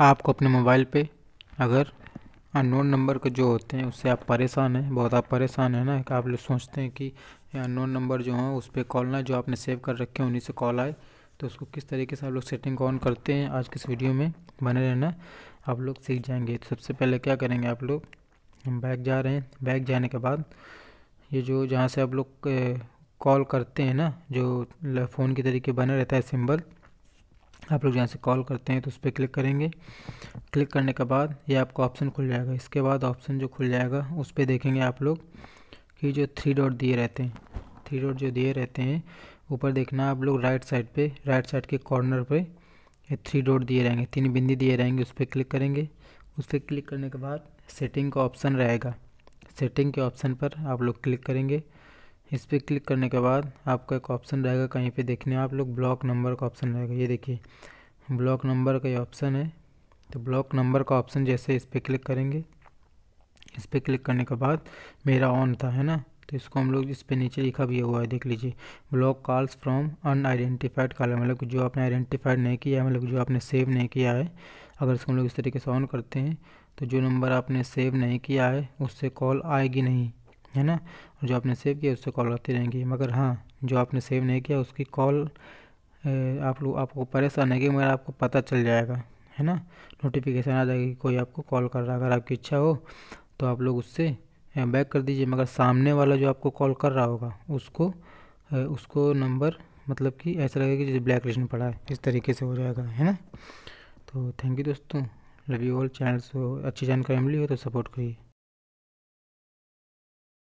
आपको अपने मोबाइल पे अगर अननोन नंबर के जो होते हैं उससे आप परेशान हैं बहुत आप परेशान हैं ना आप लोग सोचते हैं कि अननोन नंबर जो हैं उस पर कॉल ना जो आपने सेव कर रखे हैं उन्हीं से कॉल आए तो उसको किस तरीके से आप लोग सेटिंग ऑन करते हैं आज के इस वीडियो में बने रहना आप लोग सीख जाएंगे तो सबसे पहले क्या करेंगे आप लोग हम बैग जा रहे हैं बैग जाने के बाद ये जो जहाँ से आप लोग कॉल करते हैं ना जो फ़ोन के तरीके बने रहता है सिंबल आप लोग यहाँ से कॉल करते हैं तो उस पर क्लिक करेंगे क्लिक करने के बाद ये आपको ऑप्शन खुल जाएगा इसके बाद ऑप्शन जो खुल जाएगा उस पर देखेंगे आप लोग कि जो थ्री डॉट दिए रहते हैं थ्री डॉट जो दिए रहते हैं ऊपर देखना आप लोग राइट साइड पे राइट साइड के कॉर्नर पे ये थ्री डॉट दिए रहेंगे तीन बिंदी दिए रहेंगे उस पर क्लिक करेंगे उस पर क्लिक करने के बाद सेटिंग का ऑप्शन रहेगा सेटिंग के ऑप्शन पर आप लोग क्लिक करेंगे इस पर क्लिक करने के बाद आपका एक ऑप्शन रहेगा कहीं पे देखने आप लोग ब्लॉक नंबर का ऑप्शन रहेगा ये देखिए ब्लॉक नंबर का ये ऑप्शन है तो ब्लॉक नंबर का ऑप्शन जैसे इस पर क्लिक करेंगे इस पर क्लिक करने के बाद मेरा ऑन था है ना तो इसको हम लोग इस पर नीचे लिखा भी हुआ है देख लीजिए block calls from unidentified call मतलब जो आपने आइडेंटिफाइड नहीं किया है मतलब जो आपने सेव नहीं किया है अगर इसको हम लोग इस तरीके से ऑन करते हैं तो जो नंबर आपने सेव नहीं किया है उससे कॉल आएगी नहीं है ना और जो आपने सेव किया उससे कॉल आती रहेंगी मगर हाँ जो आपने सेव नहीं किया उसकी कॉल आप लोग आपको परेशान है कि मगर आपको पता चल जाएगा है ना नोटिफिकेशन आ जाएगी कोई आपको कॉल कर रहा है अगर आपकी इच्छा हो तो आप लोग उससे बैक कर दीजिए मगर सामने वाला जो आपको कॉल कर रहा होगा उसको उसको नंबर मतलब कि ऐसा लगेगा कि जैसे ब्लैक लिस्ट में पड़ा है इस तरीके से हो जाएगा है ना तो थैंक यू दोस्तों लव यू ऑल चैनल्स अच्छी जानकारी मिली हो तो सपोर्ट करिए